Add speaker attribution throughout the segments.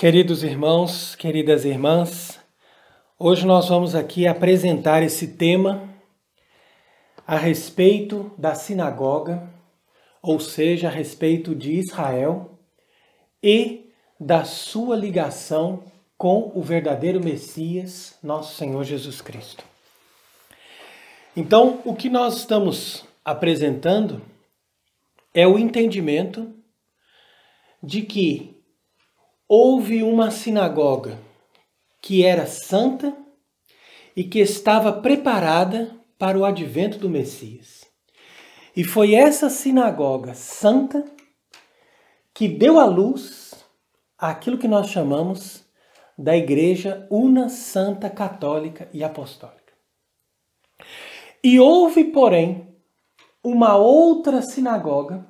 Speaker 1: Queridos irmãos, queridas irmãs, hoje nós vamos aqui apresentar esse tema a respeito da sinagoga, ou seja, a respeito de Israel e da sua ligação com o verdadeiro Messias, nosso Senhor Jesus Cristo. Então, o que nós estamos apresentando é o entendimento de que houve uma sinagoga que era santa e que estava preparada para o advento do Messias. E foi essa sinagoga santa que deu à luz aquilo que nós chamamos da Igreja Una Santa Católica e Apostólica. E houve, porém, uma outra sinagoga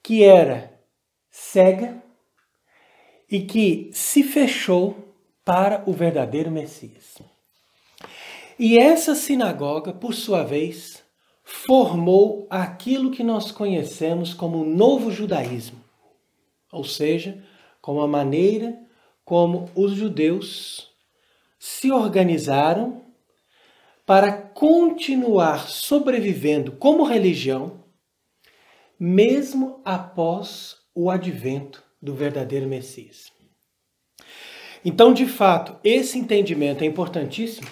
Speaker 1: que era cega e que se fechou para o verdadeiro Messias. E essa sinagoga, por sua vez, formou aquilo que nós conhecemos como o novo judaísmo, ou seja, como a maneira como os judeus se organizaram para continuar sobrevivendo como religião, mesmo após o advento do verdadeiro Messias. Então, de fato, esse entendimento é importantíssimo,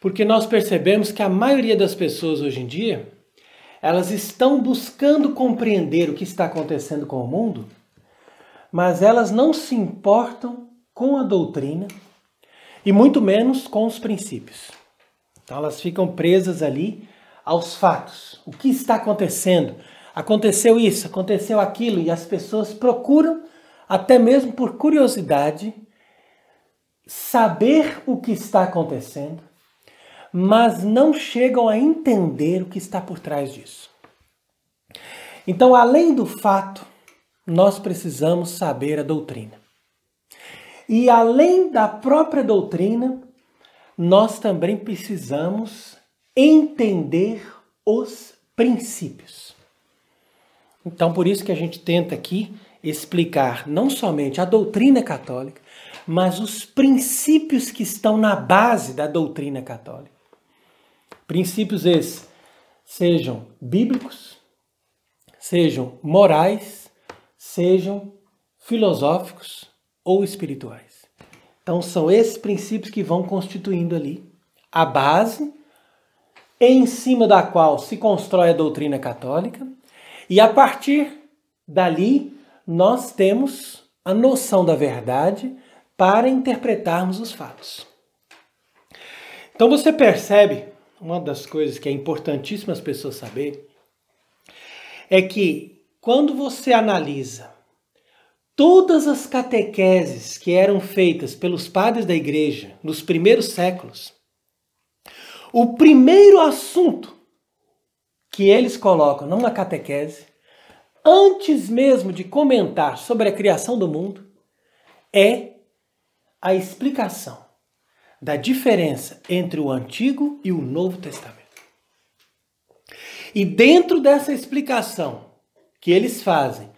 Speaker 1: porque nós percebemos que a maioria das pessoas hoje em dia, elas estão buscando compreender o que está acontecendo com o mundo, mas elas não se importam com a doutrina e muito menos com os princípios. Então elas ficam presas ali aos fatos, o que está acontecendo, aconteceu isso, aconteceu aquilo, e as pessoas procuram, até mesmo por curiosidade, saber o que está acontecendo, mas não chegam a entender o que está por trás disso. Então, além do fato, nós precisamos saber a doutrina. E além da própria doutrina, nós também precisamos entender os princípios. Então, por isso que a gente tenta aqui explicar não somente a doutrina católica, mas os princípios que estão na base da doutrina católica. Princípios esses sejam bíblicos, sejam morais, sejam filosóficos ou espirituais. Então são esses princípios que vão constituindo ali a base em cima da qual se constrói a doutrina católica e a partir dali, nós temos a noção da verdade para interpretarmos os fatos. Então você percebe, uma das coisas que é importantíssima as pessoas saber é que quando você analisa todas as catequeses que eram feitas pelos padres da igreja nos primeiros séculos, o primeiro assunto que eles colocam numa catequese, antes mesmo de comentar sobre a criação do mundo, é a explicação da diferença entre o Antigo e o Novo Testamento. E dentro dessa explicação que eles fazem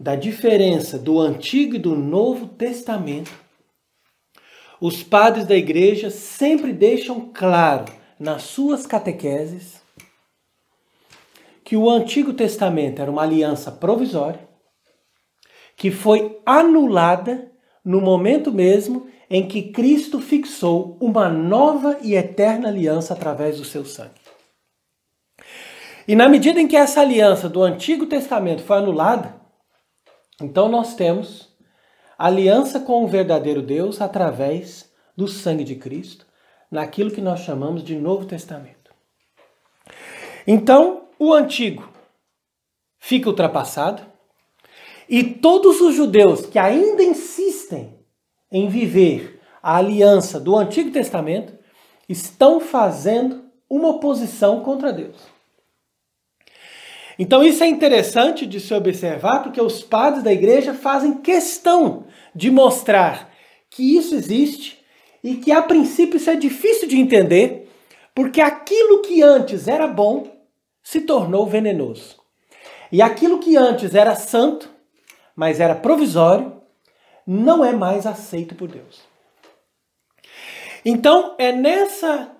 Speaker 1: da diferença do Antigo e do Novo Testamento, os padres da igreja sempre deixam claro nas suas catequeses que o Antigo Testamento era uma aliança provisória que foi anulada no momento mesmo em que Cristo fixou uma nova e eterna aliança através do seu sangue. E na medida em que essa aliança do Antigo Testamento foi anulada, então nós temos aliança com o verdadeiro Deus através do sangue de Cristo, naquilo que nós chamamos de Novo Testamento. Então, o antigo fica ultrapassado e todos os judeus que ainda insistem em viver a aliança do Antigo Testamento estão fazendo uma oposição contra Deus. Então isso é interessante de se observar porque os padres da igreja fazem questão de mostrar que isso existe e que a princípio isso é difícil de entender, porque aquilo que antes era bom se tornou venenoso. E aquilo que antes era santo, mas era provisório, não é mais aceito por Deus. Então, é nessa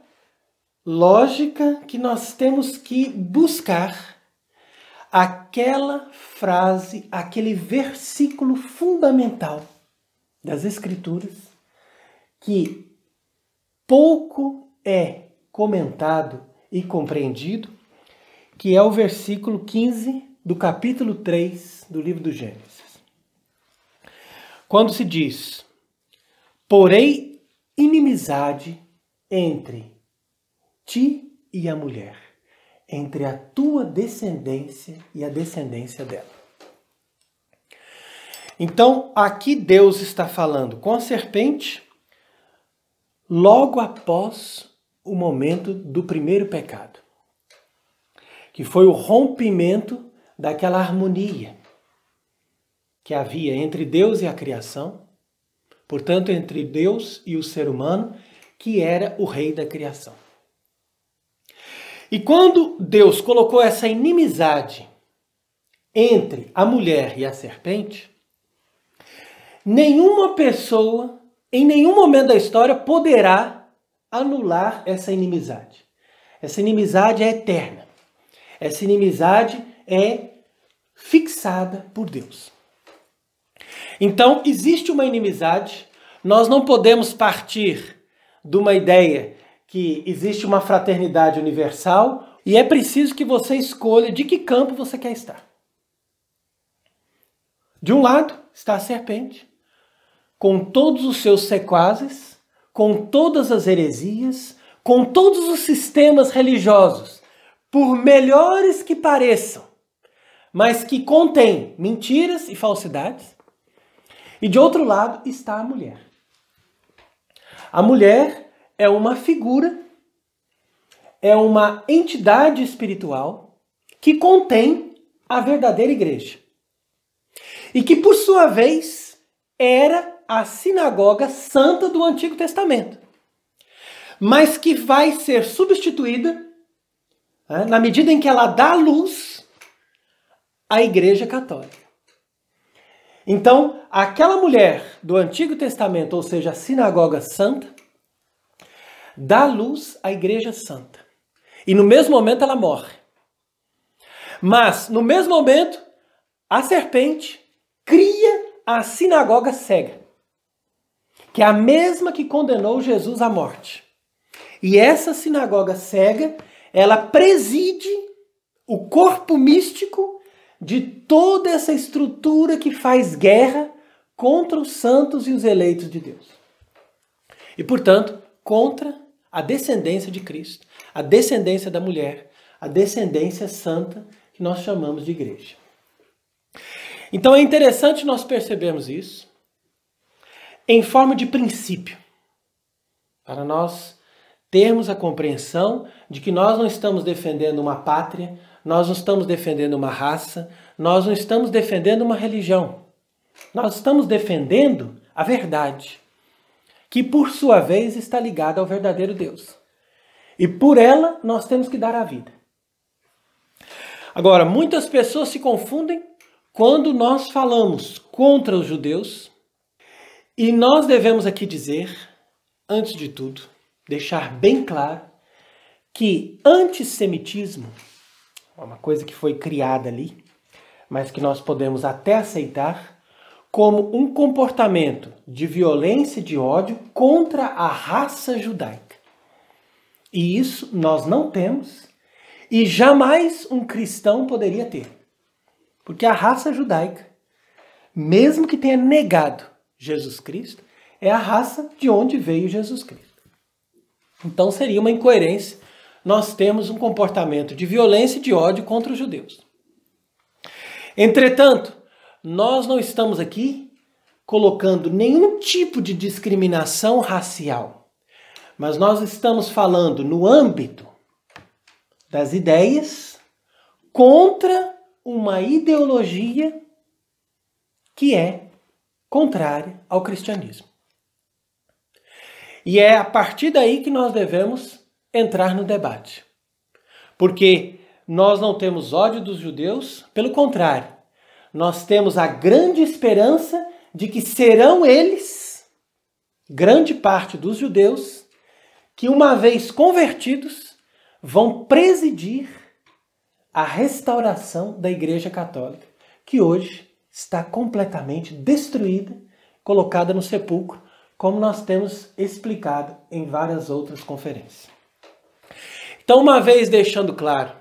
Speaker 1: lógica que nós temos que buscar aquela frase, aquele versículo fundamental das Escrituras que pouco é comentado e compreendido que é o versículo 15 do capítulo 3 do livro do Gênesis. Quando se diz: Porém, inimizade entre ti e a mulher, entre a tua descendência e a descendência dela. Então, aqui Deus está falando com a serpente logo após o momento do primeiro pecado que foi o rompimento daquela harmonia que havia entre Deus e a criação, portanto, entre Deus e o ser humano, que era o rei da criação. E quando Deus colocou essa inimizade entre a mulher e a serpente, nenhuma pessoa, em nenhum momento da história, poderá anular essa inimizade. Essa inimizade é eterna. Essa inimizade é fixada por Deus. Então, existe uma inimizade, nós não podemos partir de uma ideia que existe uma fraternidade universal e é preciso que você escolha de que campo você quer estar. De um lado está a serpente, com todos os seus sequazes, com todas as heresias, com todos os sistemas religiosos por melhores que pareçam, mas que contém mentiras e falsidades. E de outro lado está a mulher. A mulher é uma figura, é uma entidade espiritual que contém a verdadeira igreja. E que, por sua vez, era a sinagoga santa do Antigo Testamento, mas que vai ser substituída né? na medida em que ela dá luz à Igreja Católica. Então, aquela mulher do Antigo Testamento, ou seja, a Sinagoga Santa, dá luz à Igreja Santa. E no mesmo momento ela morre. Mas, no mesmo momento, a serpente cria a sinagoga cega, que é a mesma que condenou Jesus à morte. E essa sinagoga cega ela preside o corpo místico de toda essa estrutura que faz guerra contra os santos e os eleitos de Deus. E, portanto, contra a descendência de Cristo, a descendência da mulher, a descendência santa que nós chamamos de igreja. Então é interessante nós percebermos isso em forma de princípio, para nós termos a compreensão de que nós não estamos defendendo uma pátria, nós não estamos defendendo uma raça, nós não estamos defendendo uma religião. Nós estamos defendendo a verdade, que por sua vez está ligada ao verdadeiro Deus. E por ela nós temos que dar a vida. Agora, muitas pessoas se confundem quando nós falamos contra os judeus, e nós devemos aqui dizer, antes de tudo, deixar bem claro que antissemitismo é uma coisa que foi criada ali, mas que nós podemos até aceitar como um comportamento de violência e de ódio contra a raça judaica. E isso nós não temos e jamais um cristão poderia ter. Porque a raça judaica, mesmo que tenha negado Jesus Cristo, é a raça de onde veio Jesus Cristo. Então seria uma incoerência nós temos um comportamento de violência e de ódio contra os judeus. Entretanto, nós não estamos aqui colocando nenhum tipo de discriminação racial, mas nós estamos falando no âmbito das ideias contra uma ideologia que é contrária ao cristianismo. E é a partir daí que nós devemos entrar no debate. Porque nós não temos ódio dos judeus, pelo contrário, nós temos a grande esperança de que serão eles, grande parte dos judeus, que uma vez convertidos, vão presidir a restauração da Igreja Católica, que hoje está completamente destruída, colocada no sepulcro como nós temos explicado em várias outras conferências. Então, uma vez deixando claro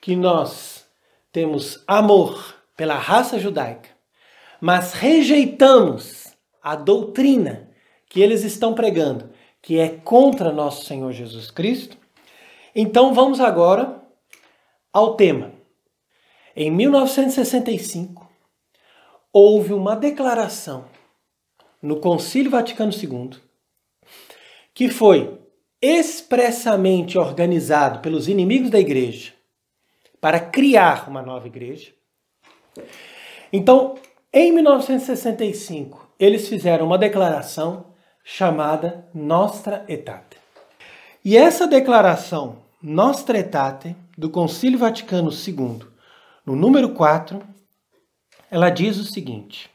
Speaker 1: que nós temos amor pela raça judaica, mas rejeitamos a doutrina que eles estão pregando, que é contra nosso Senhor Jesus Cristo, então vamos agora ao tema. Em 1965, houve uma declaração no Concílio Vaticano II, que foi expressamente organizado pelos inimigos da igreja para criar uma nova igreja. Então, em 1965, eles fizeram uma declaração chamada Nostra Etate. E essa declaração Nostra Etate do Concílio Vaticano II, no número 4, ela diz o seguinte: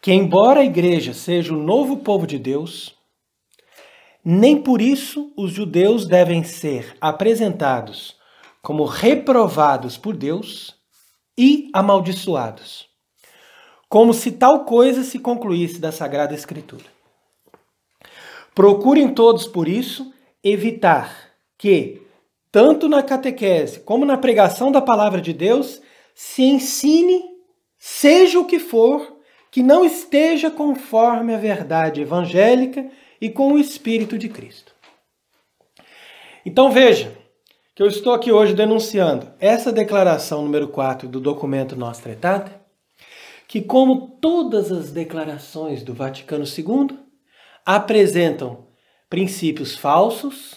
Speaker 1: que, embora a igreja seja o novo povo de Deus, nem por isso os judeus devem ser apresentados como reprovados por Deus e amaldiçoados, como se tal coisa se concluísse da Sagrada Escritura. Procurem todos, por isso, evitar que, tanto na catequese como na pregação da palavra de Deus, se ensine, seja o que for, que não esteja conforme a verdade evangélica e com o Espírito de Cristo. Então veja que eu estou aqui hoje denunciando essa declaração número 4 do documento Nostra Aetate, que, como todas as declarações do Vaticano II, apresentam princípios falsos,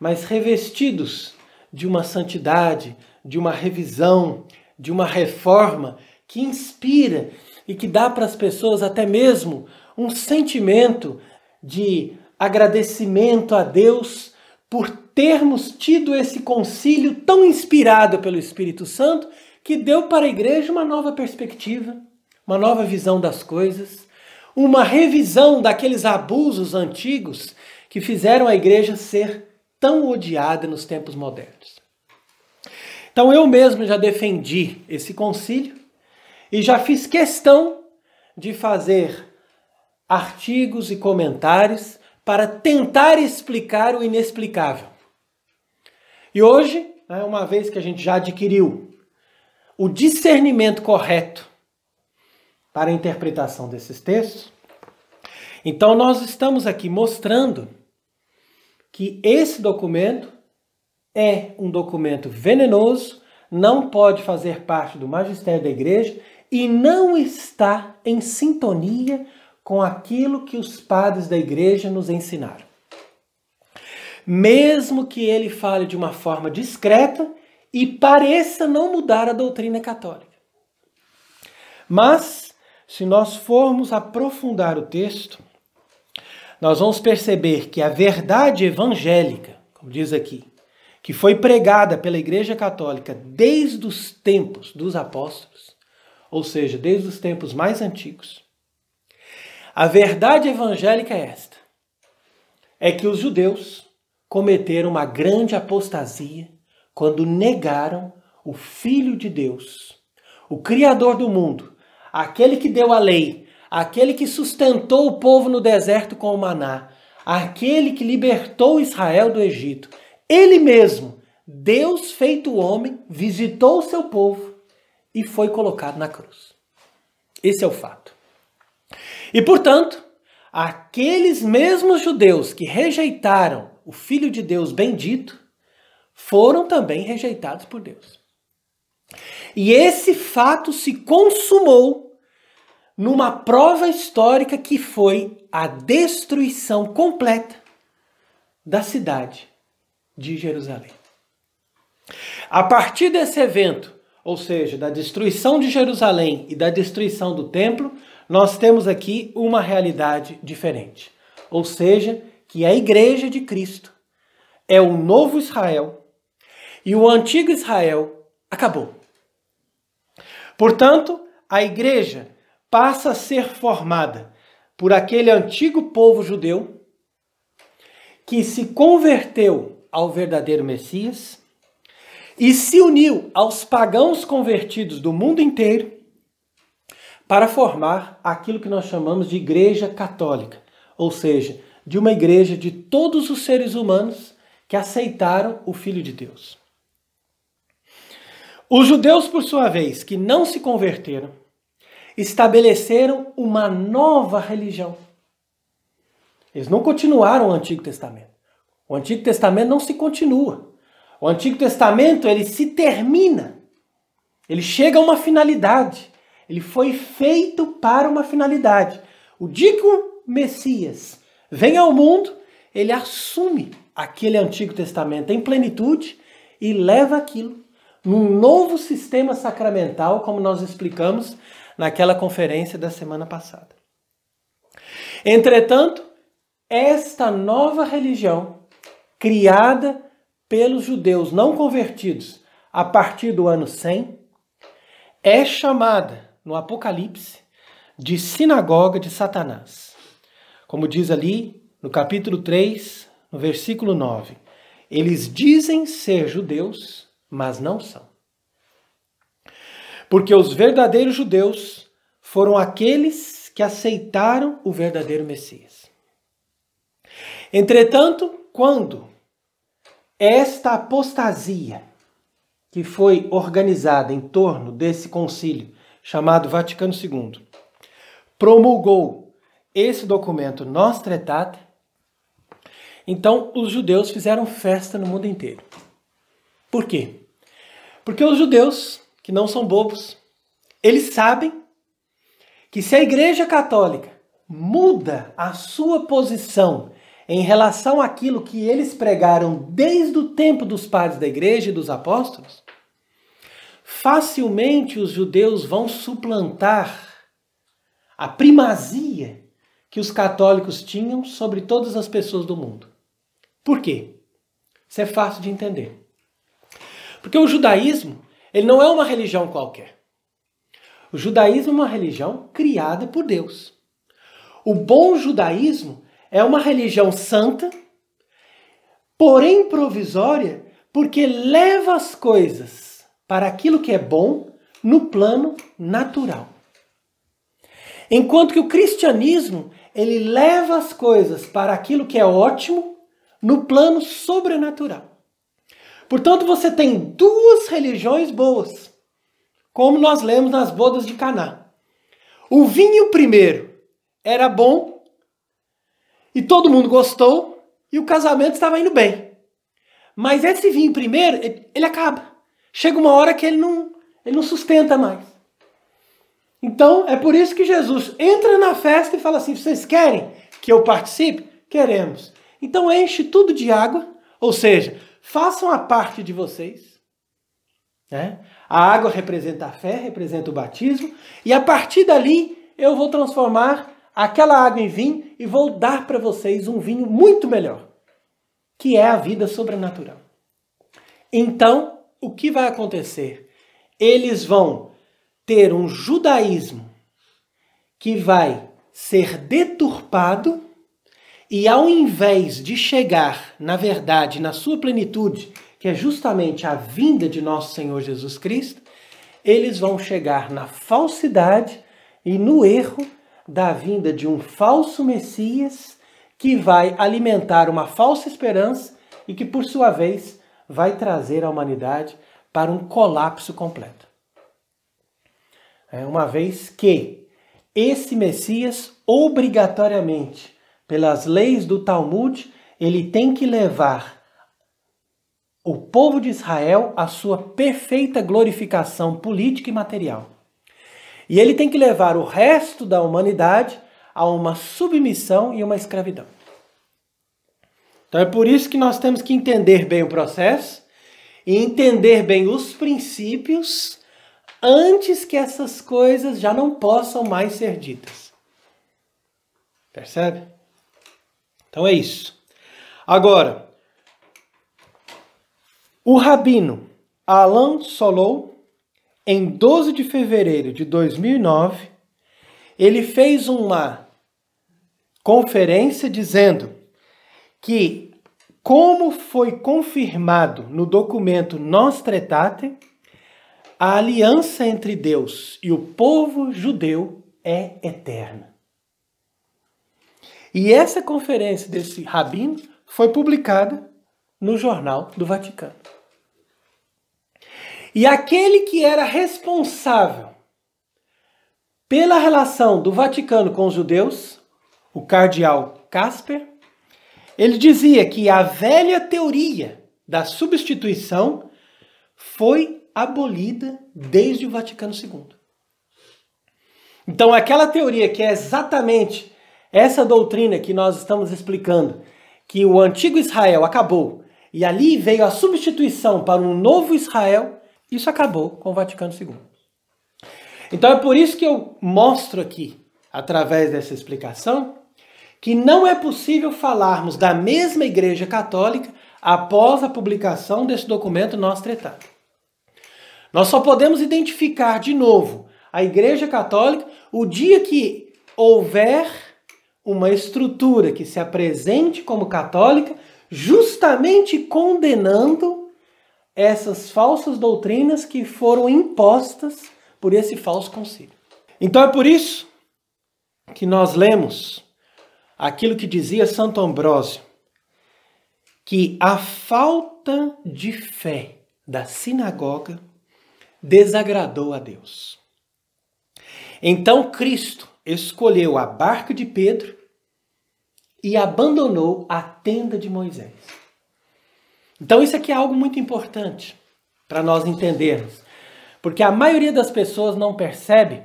Speaker 1: mas revestidos de uma santidade, de uma revisão, de uma reforma que inspira e que dá para as pessoas até mesmo um sentimento de agradecimento a Deus por termos tido esse concílio tão inspirado pelo Espírito Santo que deu para a igreja uma nova perspectiva, uma nova visão das coisas, uma revisão daqueles abusos antigos que fizeram a igreja ser tão odiada nos tempos modernos. Então eu mesmo já defendi esse concílio e já fiz questão de fazer artigos e comentários para tentar explicar o inexplicável. E hoje, né, uma vez que a gente já adquiriu o discernimento correto para a interpretação desses textos, então nós estamos aqui mostrando que esse documento é um documento venenoso, não pode fazer parte do magistério da igreja e não está em sintonia com aquilo que os padres da igreja nos ensinaram. Mesmo que ele fale de uma forma discreta e pareça não mudar a doutrina católica. Mas, se nós formos aprofundar o texto, nós vamos perceber que a verdade evangélica, como diz aqui, que foi pregada pela Igreja Católica desde os tempos dos apóstolos, ou seja, desde os tempos mais antigos. A verdade evangélica é esta: é que os judeus cometeram uma grande apostasia quando negaram o Filho de Deus, o Criador do mundo, aquele que deu a lei, aquele que sustentou o povo no deserto com o maná, aquele que libertou Israel do Egito. Ele mesmo, Deus feito homem, visitou o seu povo e foi colocado na cruz. Esse é o fato. E portanto, aqueles mesmos judeus que rejeitaram o Filho de Deus bendito foram também rejeitados por Deus. E esse fato se consumou numa prova histórica que foi a destruição completa da cidade de Jerusalém. A partir desse evento, ou seja, da destruição de Jerusalém e da destruição do templo, nós temos aqui uma realidade diferente. Ou seja, que a igreja de Cristo é o novo Israel e o antigo Israel acabou. Portanto, a igreja passa a ser formada por aquele antigo povo judeu que se converteu ao verdadeiro Messias e se uniu aos pagãos convertidos do mundo inteiro para formar aquilo que nós chamamos de Igreja Católica, ou seja, de uma igreja de todos os seres humanos que aceitaram o Filho de Deus. Os judeus, por sua vez, que não se converteram, estabeleceram uma nova religião. Eles não continuaram o Antigo Testamento. O Antigo Testamento não se continua. O Antigo Testamento, ele se termina. Ele chega a uma finalidade. Ele foi feito para uma finalidade. O dia que o Messias vem ao mundo, ele assume aquele Antigo Testamento em plenitude e leva aquilo num novo sistema sacramental, como nós explicamos naquela conferência da semana passada. Entretanto, esta nova religião, criada pelos judeus não convertidos a partir do ano 100, é chamada no Apocalipse de sinagoga de Satanás. Como diz ali no capítulo 3, no versículo 9: Eles dizem ser judeus, mas não são. Porque os verdadeiros judeus foram aqueles que aceitaram o verdadeiro Messias. Entretanto, quando esta apostasia que foi organizada em torno desse concílio, chamado Vaticano II, promulgou esse documento Aetate. Então, os judeus fizeram festa no mundo inteiro. Por quê? Porque os judeus, que não são bobos, eles sabem que se a Igreja Católica muda a sua posição em relação àquilo que eles pregaram desde o tempo dos padres da igreja e dos apóstolos, facilmente os judeus vão suplantar a primazia que os católicos tinham sobre todas as pessoas do mundo. Por quê? Isso é fácil de entender. Porque o judaísmo, ele não é uma religião qualquer. O judaísmo é uma religião criada por Deus. O bom judaísmo é uma religião santa, porém provisória, porque leva as coisas para aquilo que é bom no plano natural. Enquanto que o cristianismo, ele leva as coisas para aquilo que é ótimo no plano sobrenatural. Portanto, você tem duas religiões boas, como nós lemos nas bodas de Caná. O vinho primeiro era bom e todo mundo gostou e o casamento estava indo bem. Mas esse vinho primeiro, ele acaba. Chega uma hora que ele não, ele não sustenta mais. Então é por isso que Jesus entra na festa e fala assim: vocês querem que eu participe? Queremos. Então enche tudo de água, ou seja, façam a parte de vocês. Né? A água representa a fé, representa o batismo, e a partir dali eu vou transformar aquela água em vinho e vou dar para vocês um vinho muito melhor, que é a vida sobrenatural. Então, o que vai acontecer? Eles vão ter um judaísmo que vai ser deturpado e ao invés de chegar, na verdade, na sua plenitude, que é justamente a vinda de nosso Senhor Jesus Cristo, eles vão chegar na falsidade e no erro da vinda de um falso Messias que vai alimentar uma falsa esperança e que, por sua vez, vai trazer a humanidade para um colapso completo. É uma vez que esse Messias, obrigatoriamente, pelas leis do Talmud, ele tem que levar o povo de Israel à sua perfeita glorificação política e material. E ele tem que levar o resto da humanidade a uma submissão e uma escravidão. Então é por isso que nós temos que entender bem o processo e entender bem os princípios antes que essas coisas já não possam mais ser ditas. Percebe? Então é isso. Agora, o rabino Alan Solow em 12 de fevereiro de 2009, ele fez uma conferência dizendo que, como foi confirmado no documento Nostra Aetate, a aliança entre Deus e o povo judeu é eterna. E essa conferência desse rabino foi publicada no Jornal do Vaticano. E aquele que era responsável pela relação do Vaticano com os judeus, o cardeal Casper, ele dizia que a velha teoria da substituição foi abolida desde o Vaticano II. Então, aquela teoria que é exatamente essa doutrina que nós estamos explicando, que o antigo Israel acabou e ali veio a substituição para um novo Israel, isso acabou com o Vaticano II. Então é por isso que eu mostro aqui, através dessa explicação, que não é possível falarmos da mesma Igreja Católica após a publicação desse documento Nosso Tratado. Nós só podemos identificar de novo a Igreja Católica o dia que houver uma estrutura que se apresente como católica, justamente condenando essas falsas doutrinas que foram impostas por esse falso concílio. Então é por isso que nós lemos aquilo que dizia Santo Ambrósio, que a falta de fé da sinagoga desagradou a Deus. Então Cristo escolheu a barca de Pedro e abandonou a tenda de Moisés. Então isso aqui é algo muito importante para nós entendermos, porque a maioria das pessoas não percebe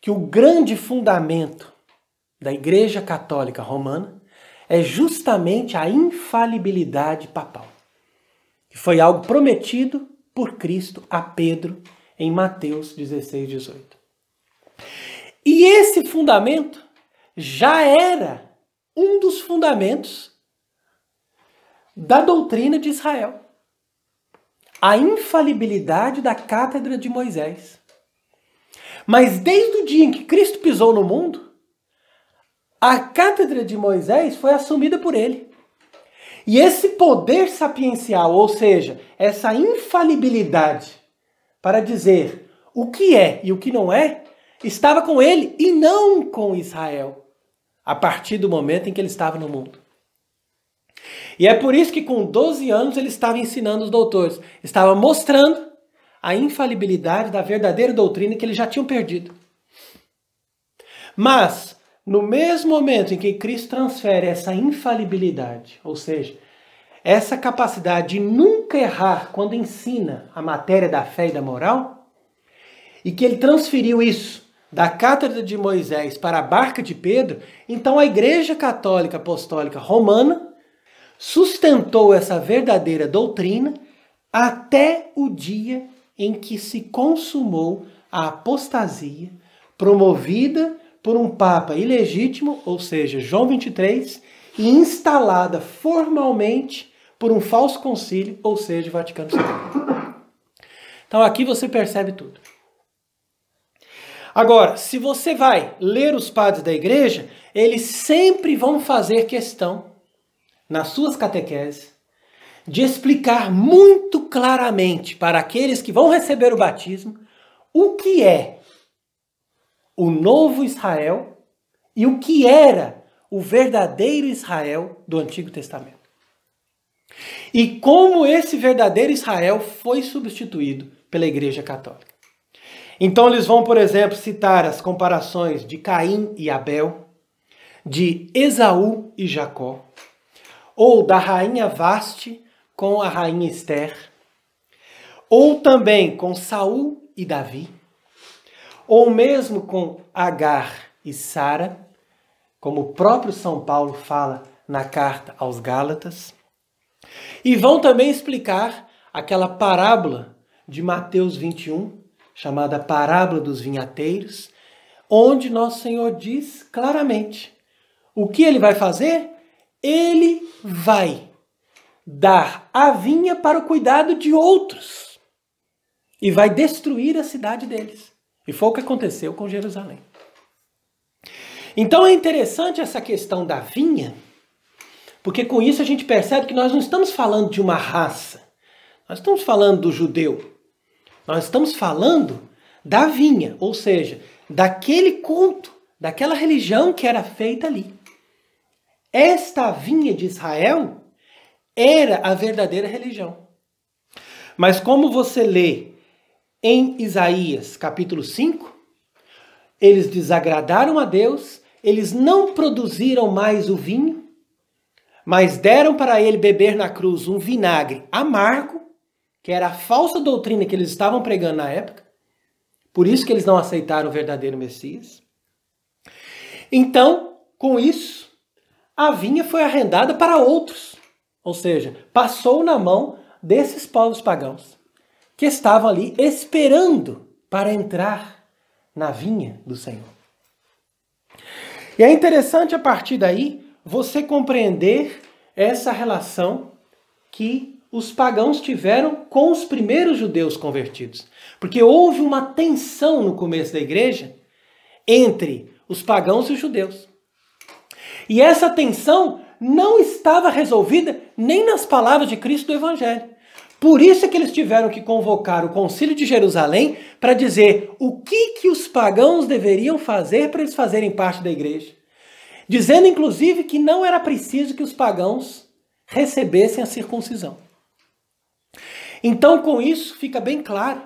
Speaker 1: que o grande fundamento da Igreja Católica Romana é justamente a infalibilidade papal, que foi algo prometido por Cristo a Pedro em Mateus 16, 18. E esse fundamento já era um dos fundamentos da doutrina de Israel. A infalibilidade da cátedra de Moisés. Mas desde o dia em que Cristo pisou no mundo, a cátedra de Moisés foi assumida por ele. E esse poder sapiencial, ou seja, essa infalibilidade para dizer o que é e o que não é, estava com ele e não com Israel, a partir do momento em que ele estava no mundo. E é por isso que com 12 anos ele estava ensinando os doutores, estava mostrando a infalibilidade da verdadeira doutrina que eles já tinham perdido. Mas, no mesmo momento em que Cristo transfere essa infalibilidade, ou seja, essa capacidade de nunca errar quando ensina a matéria da fé e da moral, e que ele transferiu isso da cátedra de Moisés para a barca de Pedro, então a Igreja Católica Apostólica Romana sustentou essa verdadeira doutrina até o dia em que se consumou a apostasia promovida por um papa ilegítimo, ou seja, João 23, e instalada formalmente por um falso concílio, ou seja, Vaticano II. Então aqui você percebe tudo. Agora, se você vai ler os padres da igreja, eles sempre vão fazer questão nas suas catequeses, de explicar muito claramente para aqueles que vão receber o batismo o que é o novo Israel e o que era o verdadeiro Israel do Antigo Testamento. E como esse verdadeiro Israel foi substituído pela Igreja Católica. Então, eles vão, por exemplo, citar as comparações de Caim e Abel, de Esaú e Jacó, ou da rainha Vaste com a rainha Esther, ou também com Saul e Davi, ou mesmo com Agar e Sara, como o próprio São Paulo fala na carta aos Gálatas. E vão também explicar aquela parábola de Mateus 21, chamada Parábola dos Vinhateiros, onde Nosso Senhor diz claramente o que ele vai fazer? Ele vai dar a vinha para o cuidado de outros e vai destruir a cidade deles. E foi o que aconteceu com Jerusalém. Então é interessante essa questão da vinha, porque com isso a gente percebe que nós não estamos falando de uma raça, nós estamos falando do judeu, nós estamos falando da vinha, ou seja, daquele culto, daquela religião que era feita ali. Esta vinha de Israel era a verdadeira religião. Mas como você lê em Isaías capítulo 5, eles desagradaram a Deus, eles não produziram mais o vinho, mas deram para ele beber na cruz um vinagre amargo, que era a falsa doutrina que eles estavam pregando na época. Por isso que eles não aceitaram o verdadeiro Messias. Então, com isso, a vinha foi arrendada para outros, ou seja, passou na mão desses povos pagãos que estavam ali esperando para entrar na vinha do Senhor. E é interessante a partir daí você compreender essa relação que os pagãos tiveram com os primeiros judeus convertidos. Porque houve uma tensão no começo da igreja entre os pagãos e os judeus. E essa tensão não estava resolvida nem nas palavras de Cristo do Evangelho. Por isso é que eles tiveram que convocar o Concílio de Jerusalém para dizer o que, que os pagãos deveriam fazer para eles fazerem parte da igreja. Dizendo, inclusive, que não era preciso que os pagãos recebessem a circuncisão. Então, com isso, fica bem claro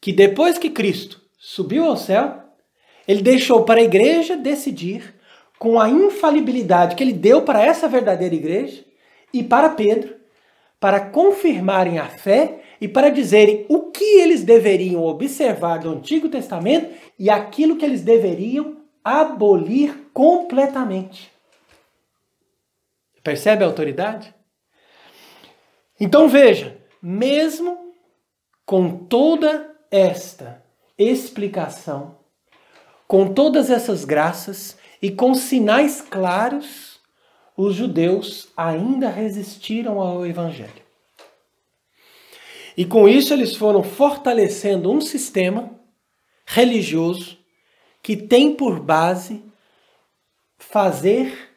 Speaker 1: que depois que Cristo subiu ao céu, ele deixou para a igreja decidir com a infalibilidade que ele deu para essa verdadeira igreja e para Pedro, para confirmarem a fé e para dizerem o que eles deveriam observar do Antigo Testamento e aquilo que eles deveriam abolir completamente. Percebe a autoridade? Então veja, mesmo com toda esta explicação, com todas essas graças, e com sinais claros, os judeus ainda resistiram ao evangelho. E com isso eles foram fortalecendo um sistema religioso que tem por base fazer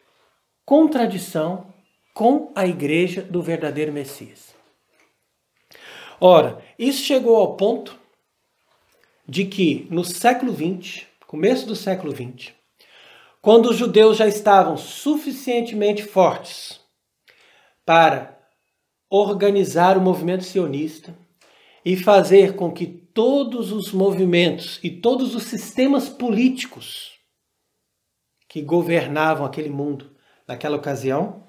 Speaker 1: contradição com a igreja do verdadeiro Messias. Ora, isso chegou ao ponto de que no século XX, começo do século XX, quando os judeus já estavam suficientemente fortes para organizar o movimento sionista e fazer com que todos os movimentos e todos os sistemas políticos que governavam aquele mundo naquela ocasião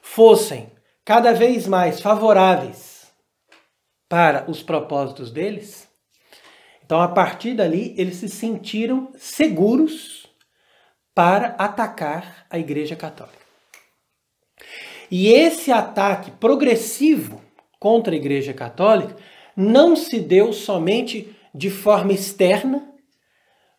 Speaker 1: fossem cada vez mais favoráveis para os propósitos deles. Então, a partir dali, eles se sentiram seguros para atacar a Igreja Católica. E esse ataque progressivo contra a Igreja Católica não se deu somente de forma externa,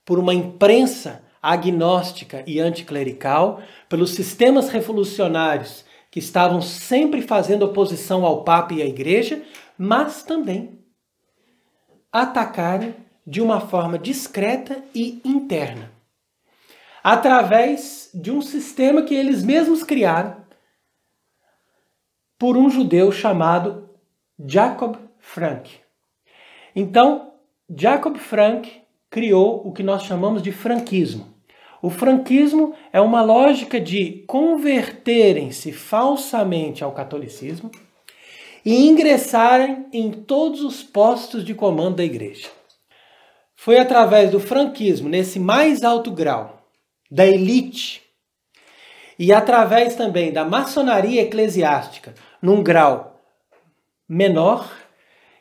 Speaker 1: por uma imprensa agnóstica e anticlerical, pelos sistemas revolucionários que estavam sempre fazendo oposição ao Papa e à Igreja, mas também atacaram de uma forma discreta e interna através de um sistema que eles mesmos criaram por um judeu chamado Jacob Frank. Então, Jacob Frank criou o que nós chamamos de franquismo. O franquismo é uma lógica de converterem-se falsamente ao catolicismo e ingressarem em todos os postos de comando da igreja. Foi através do franquismo, nesse mais alto grau, da elite e através também da maçonaria eclesiástica, num grau menor,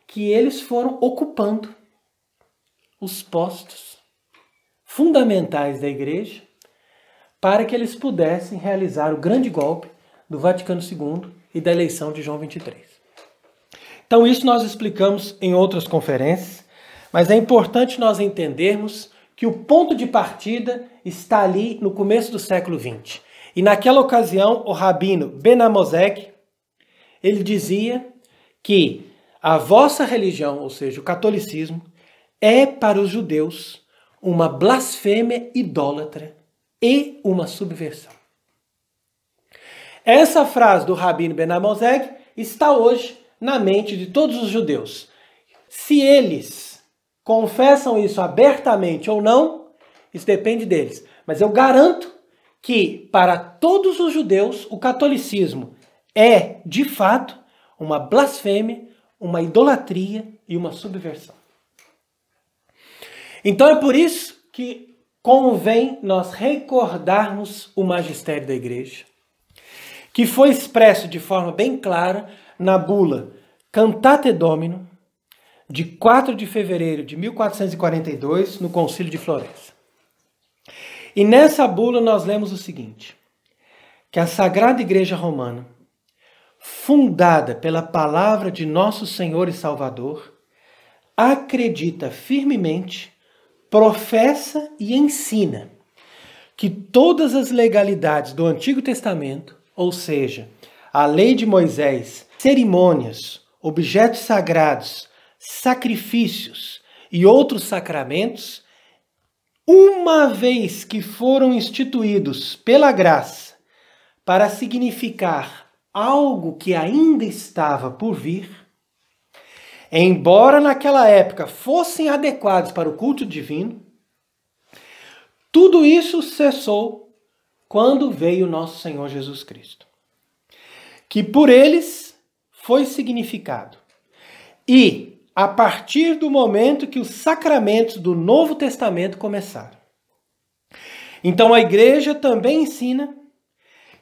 Speaker 1: que eles foram ocupando os postos fundamentais da igreja para que eles pudessem realizar o grande golpe do Vaticano II e da eleição de João 23. Então, isso nós explicamos em outras conferências, mas é importante nós entendermos que o ponto de partida está ali no começo do século XX. E naquela ocasião, o rabino Benamosek, ele dizia que a vossa religião, ou seja, o catolicismo, é para os judeus uma blasfêmia idólatra e uma subversão. Essa frase do rabino Benamosek está hoje na mente de todos os judeus. Se eles confessam isso abertamente ou não, isso depende deles. Mas eu garanto que para todos os judeus o catolicismo é, de fato, uma blasfêmia, uma idolatria e uma subversão. Então é por isso que convém nós recordarmos o magistério da igreja, que foi expresso de forma bem clara na bula Cantate Domino, de 4 de fevereiro de 1442, no Concílio de Florença. E nessa bula nós lemos o seguinte: que a Sagrada Igreja Romana, fundada pela palavra de nosso Senhor e Salvador, acredita firmemente, professa e ensina que todas as legalidades do Antigo Testamento, ou seja, a lei de Moisés, cerimônias, objetos sagrados, sacrifícios e outros sacramentos, uma vez que foram instituídos pela graça para significar algo que ainda estava por vir, embora naquela época fossem adequados para o culto divino, tudo isso cessou quando veio nosso Senhor Jesus Cristo, que por eles foi significado. E a partir do momento que os sacramentos do Novo Testamento começaram. Então a igreja também ensina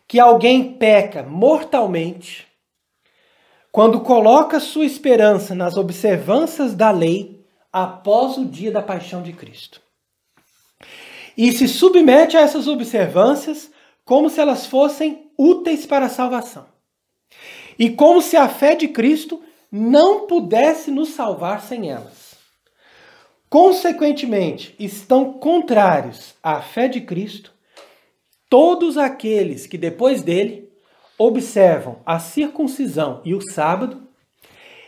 Speaker 1: que alguém peca mortalmente quando coloca sua esperança nas observanças da lei após o dia da paixão de Cristo. E se submete a essas observâncias como se elas fossem úteis para a salvação. E como se a fé de Cristo não pudesse nos salvar sem elas. Consequentemente, estão contrários à fé de Cristo todos aqueles que depois dele observam a circuncisão e o sábado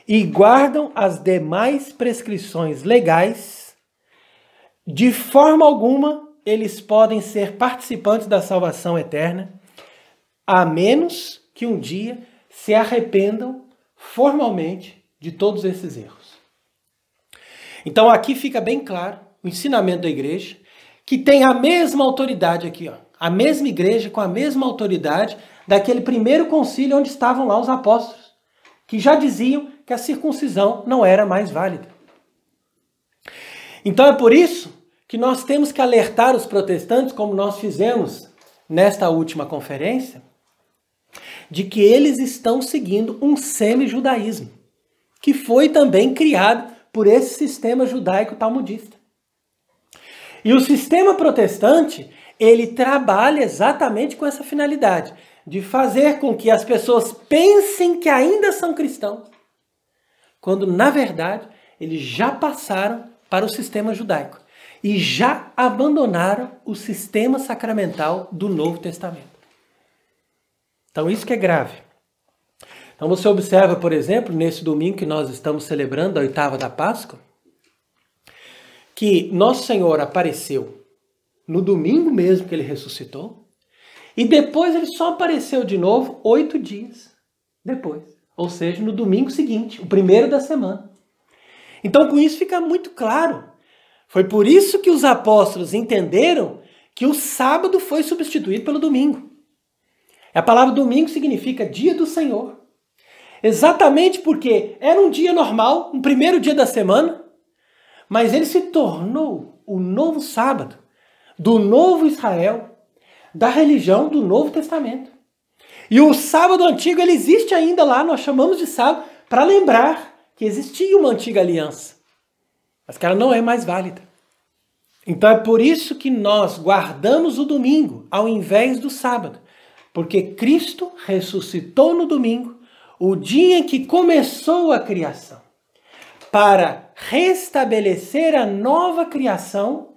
Speaker 1: e guardam as demais prescrições legais, de forma alguma eles podem ser participantes da salvação eterna, a menos que um dia se arrependam formalmente de todos esses erros. Então aqui fica bem claro o ensinamento da igreja, que tem a mesma autoridade aqui, ó, a mesma igreja com a mesma autoridade daquele primeiro concílio onde estavam lá os apóstolos, que já diziam que a circuncisão não era mais válida. Então é por isso que nós temos que alertar os protestantes, como nós fizemos nesta última conferência, de que eles estão seguindo um semi-judaísmo, que foi também criado por esse sistema judaico-talmudista. E o sistema protestante, ele trabalha exatamente com essa finalidade, de fazer com que as pessoas pensem que ainda são cristãos, quando na verdade eles já passaram para o sistema judaico e já abandonaram o sistema sacramental do Novo Testamento. Então isso que é grave. Então você observa, por exemplo, nesse domingo que nós estamos celebrando a oitava da Páscoa, que nosso Senhor apareceu no domingo mesmo que ele ressuscitou, e depois ele só apareceu de novo oito dias depois, ou seja, no domingo seguinte, o primeiro da semana. Então com isso fica muito claro. Foi por isso que os apóstolos entenderam que o sábado foi substituído pelo domingo. A palavra domingo significa dia do Senhor. Exatamente porque era um dia normal, um primeiro dia da semana, mas ele se tornou o novo sábado do novo Israel, da religião do Novo Testamento. E o sábado antigo ele existe ainda lá, nós chamamos de sábado para lembrar que existia uma antiga aliança, mas que ela não é mais válida. Então é por isso que nós guardamos o domingo ao invés do sábado, porque Cristo ressuscitou no domingo, o dia em que começou a criação, para restabelecer a nova criação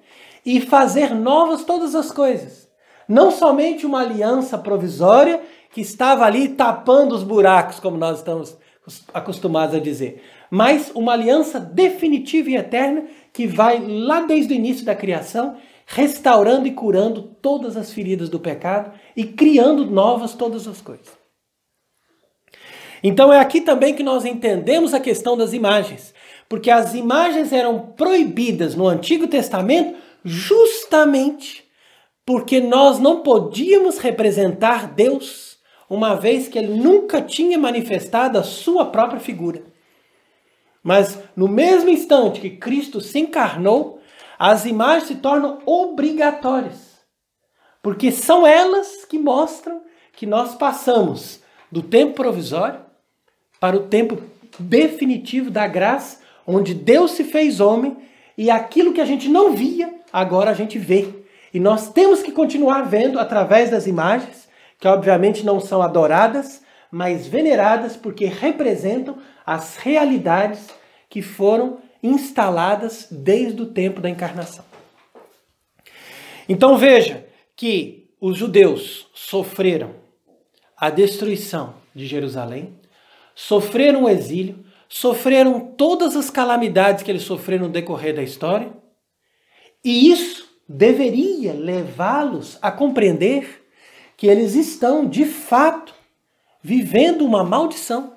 Speaker 1: e fazer novas todas as coisas. Não somente uma aliança provisória que estava ali tapando os buracos, como nós estamos acostumados a dizer, mas uma aliança definitiva e eterna que vai lá desde o início da criação restaurando e curando todas as feridas do pecado e criando novas todas as coisas. Então é aqui também que nós entendemos a questão das imagens, porque as imagens eram proibidas no Antigo Testamento justamente porque nós não podíamos representar Deus, uma vez que ele nunca tinha manifestado a sua própria figura. Mas no mesmo instante que Cristo se encarnou, as imagens se tornam obrigatórias, porque são elas que mostram que nós passamos do tempo provisório para o tempo definitivo da graça, onde Deus se fez homem e aquilo que a gente não via, agora a gente vê. E nós temos que continuar vendo através das imagens, que obviamente não são adoradas, mas veneradas porque representam as realidades que foram instaladas desde o tempo da encarnação. Então veja que os judeus sofreram a destruição de Jerusalém, sofreram o exílio, sofreram todas as calamidades que eles sofreram no decorrer da história, e isso deveria levá-los a compreender que eles estão, de fato, vivendo uma maldição.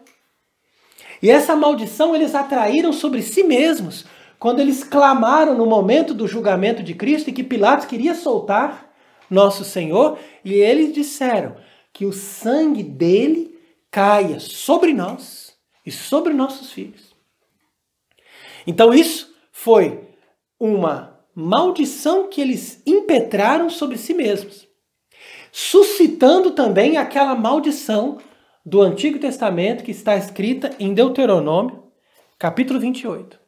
Speaker 1: E essa maldição eles atraíram sobre si mesmos quando eles clamaram no momento do julgamento de Cristo e que Pilatos queria soltar nosso Senhor, e eles disseram que o sangue dele caia sobre nós e sobre nossos filhos. Então isso foi uma maldição que eles impetraram sobre si mesmos, suscitando também aquela maldição do Antigo Testamento que está escrita em Deuteronômio, capítulo 28.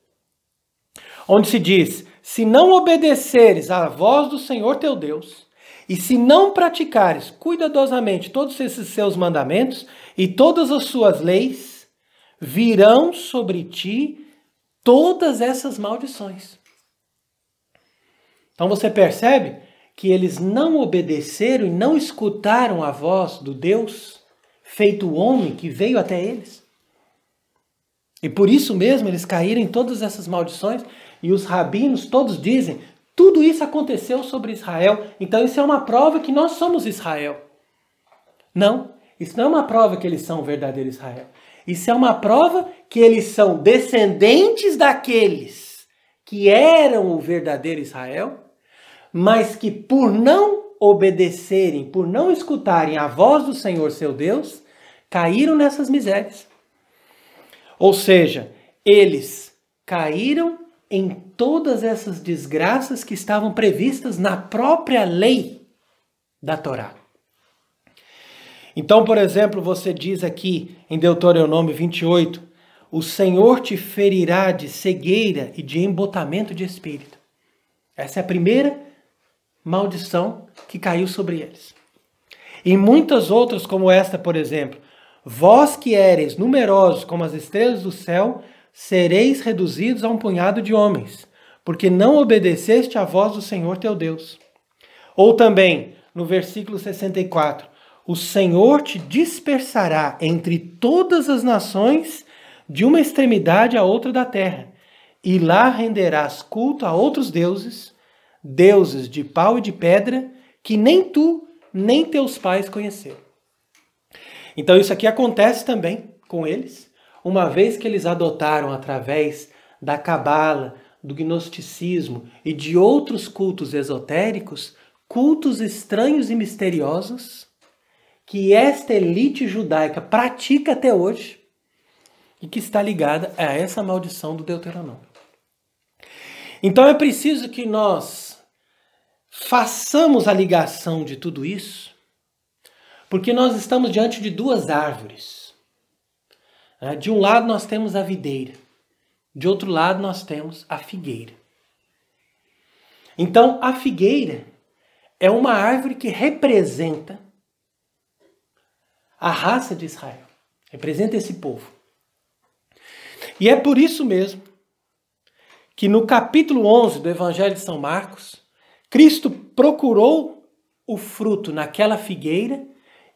Speaker 1: Onde se diz: Se não obedeceres à voz do Senhor teu Deus, e se não praticares cuidadosamente todos esses seus mandamentos e todas as suas leis, virão sobre ti todas essas maldições. Então você percebe que eles não obedeceram e não escutaram a voz do Deus feito homem que veio até eles. E por isso mesmo eles caíram em todas essas maldições, e os rabinos todos dizem: tudo isso aconteceu sobre Israel, então isso é uma prova que nós somos Israel. Não, isso não é uma prova que eles são o verdadeiro Israel. Isso é uma prova que eles são descendentes daqueles que eram o verdadeiro Israel, mas que por não obedecerem, por não escutarem a voz do Senhor seu Deus, caíram nessas misérias. Ou seja, eles caíram em todas essas desgraças que estavam previstas na própria lei da Torá. Então, por exemplo, você diz aqui em Deuteronômio 28: O Senhor te ferirá de cegueira e de embotamento de espírito. Essa é a primeira maldição que caiu sobre eles. E muitas outras, como esta, por exemplo, Vós que éreis numerosos como as estrelas do céu, sereis reduzidos a um punhado de homens, porque não obedeceste à voz do Senhor teu Deus. Ou também, no versículo 64, o Senhor te dispersará entre todas as nações, de uma extremidade à outra da terra, e lá renderás culto a outros deuses, deuses de pau e de pedra, que nem tu, nem teus pais conheceram. Então isso aqui acontece também com eles, uma vez que eles adotaram através da cabala, do gnosticismo e de outros cultos esotéricos, cultos estranhos e misteriosos que esta elite judaica pratica até hoje e que está ligada a essa maldição do Deuteronômio. Então é preciso que nós façamos a ligação de tudo isso porque nós estamos diante de duas árvores. Ah, de um lado nós temos a videira, de outro lado nós temos a figueira. Então, a figueira é uma árvore que representa a raça de Israel, representa esse povo. E é por isso mesmo que no capítulo 11 do Evangelho de São Marcos, Cristo procurou o fruto naquela figueira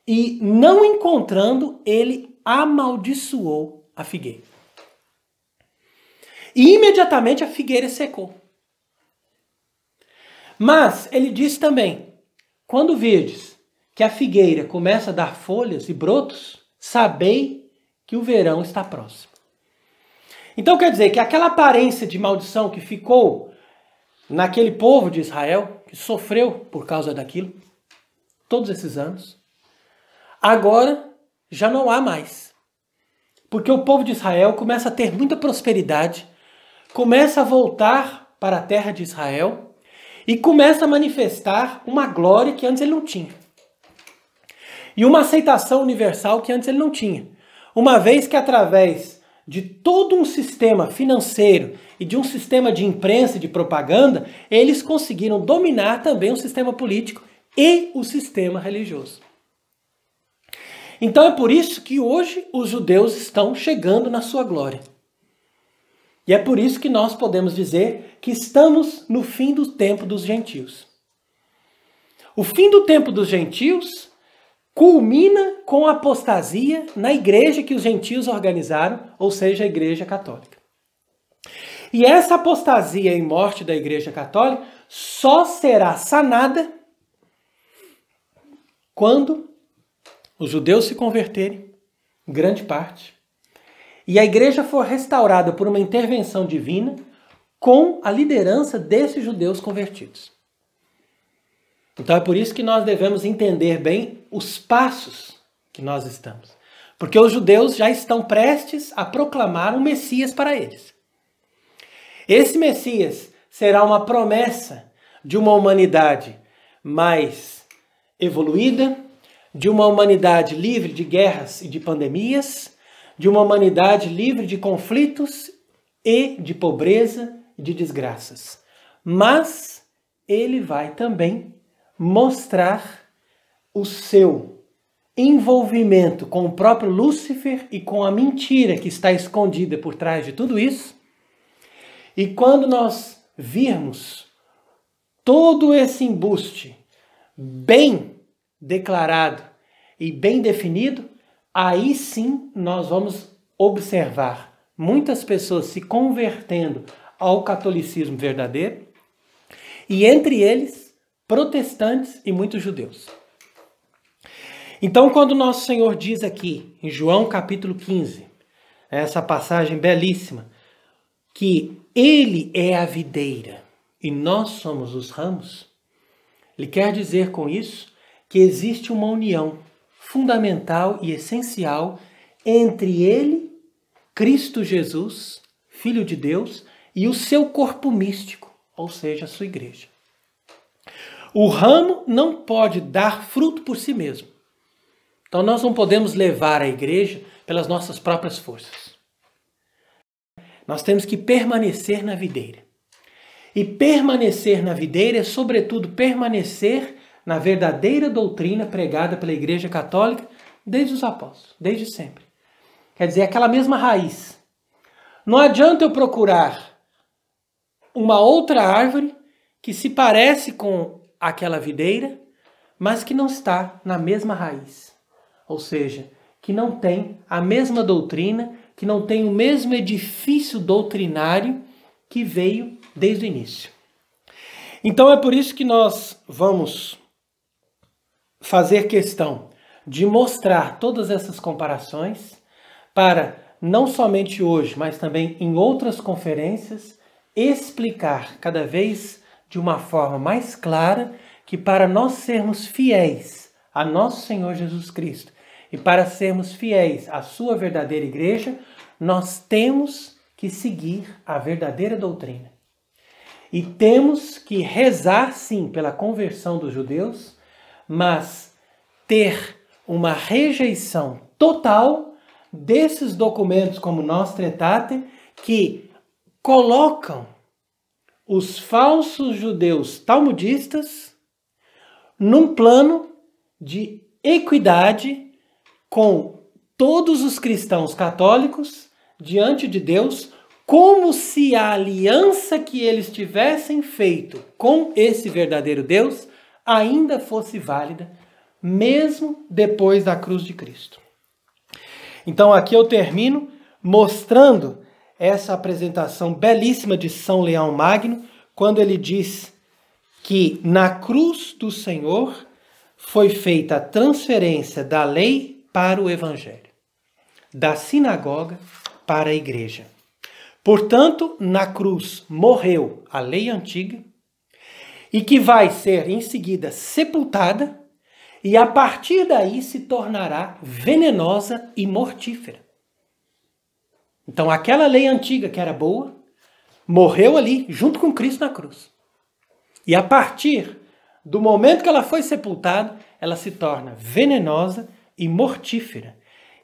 Speaker 1: e não encontrando, ele amaldiçoou a figueira. E imediatamente a figueira secou. Mas ele diz também: quando verdes que a figueira começa a dar folhas e brotos, sabei que o verão está próximo. Então quer dizer que aquela aparência de maldição que ficou naquele povo de Israel, que sofreu por causa daquilo, todos esses anos, Agora já não há mais. Porque o povo de Israel começa a ter muita prosperidade, começa a voltar para a terra de Israel e começa a manifestar uma glória que antes ele não tinha. E uma aceitação universal que antes ele não tinha. Uma vez que através de todo um sistema financeiro e de um sistema de imprensa e de propaganda, eles conseguiram dominar também o sistema político e o sistema religioso. Então é por isso que hoje os judeus estão chegando na sua glória. E é por isso que nós podemos dizer que estamos no fim do tempo dos gentios. O fim do tempo dos gentios culmina com a apostasia na igreja que os gentios organizaram, ou seja, a igreja católica. E essa apostasia e morte da igreja católica só será sanada quando os judeus se converterem, grande parte, e a igreja for restaurada por uma intervenção divina com a liderança desses judeus convertidos. Então é por isso que nós devemos entender bem os passos que nós estamos. Porque os judeus já estão prestes a proclamar um Messias para eles. Esse Messias será uma promessa de uma humanidade mais evoluída, de uma humanidade livre de guerras e de pandemias, de uma humanidade livre de conflitos e de pobreza e de desgraças. Mas ele vai também mostrar o seu envolvimento com o próprio Lúcifer e com a mentira que está escondida por trás de tudo isso. E quando nós virmos todo esse embuste bem declarado e bem definido, aí sim nós vamos observar muitas pessoas se convertendo ao catolicismo verdadeiro e entre eles protestantes e muitos judeus. Então, quando nosso Senhor diz aqui em João capítulo 15, essa passagem belíssima, que ele é a videira e nós somos os ramos, ele quer dizer com isso que existe uma união fundamental e essencial entre ele, Cristo Jesus, Filho de Deus, e o seu corpo místico, ou seja, a sua igreja. O ramo não pode dar fruto por si mesmo. Então nós não podemos levar a igreja pelas nossas próprias forças. Nós temos que permanecer na videira. E permanecer na videira é, sobretudo, permanecer na verdadeira doutrina pregada pela Igreja Católica desde os apóstolos, desde sempre. Quer dizer, é aquela mesma raiz. Não adianta eu procurar uma outra árvore que se parece com aquela videira, mas que não está na mesma raiz. Ou seja, que não tem a mesma doutrina, que não tem o mesmo edifício doutrinário que veio desde o início. Então é por isso que nós vamos fazer questão de mostrar todas essas comparações para não somente hoje, mas também em outras conferências, explicar cada vez de uma forma mais clara que para nós sermos fiéis a nosso Senhor Jesus Cristo e para sermos fiéis à sua verdadeira igreja, nós temos que seguir a verdadeira doutrina. E temos que rezar sim pela conversão dos judeus, mas ter uma rejeição total desses documentos como Nostra Aetate que colocam os falsos judeus talmudistas num plano de equidade com todos os cristãos católicos diante de Deus, como se a aliança que eles tivessem feito com esse verdadeiro Deus ainda fosse válida, mesmo depois da cruz de Cristo. Então aqui eu termino mostrando essa apresentação belíssima de São Leão Magno, quando ele diz que na cruz do Senhor foi feita a transferência da lei para o Evangelho, da sinagoga para a igreja. Portanto, na cruz morreu a lei antiga, e que vai ser em seguida sepultada e a partir daí se tornará venenosa e mortífera. Então, aquela lei antiga que era boa morreu ali junto com Cristo na cruz. E a partir do momento que ela foi sepultada, ela se torna venenosa e mortífera.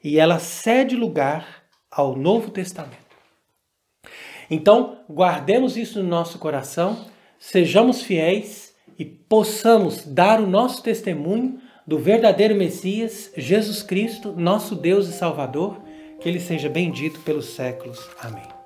Speaker 1: E ela cede lugar ao Novo Testamento. Então, guardemos isso no nosso coração sejamos fiéis e possamos dar o nosso testemunho do verdadeiro Messias, Jesus Cristo, nosso Deus e Salvador, que ele seja bendito pelos séculos. Amém.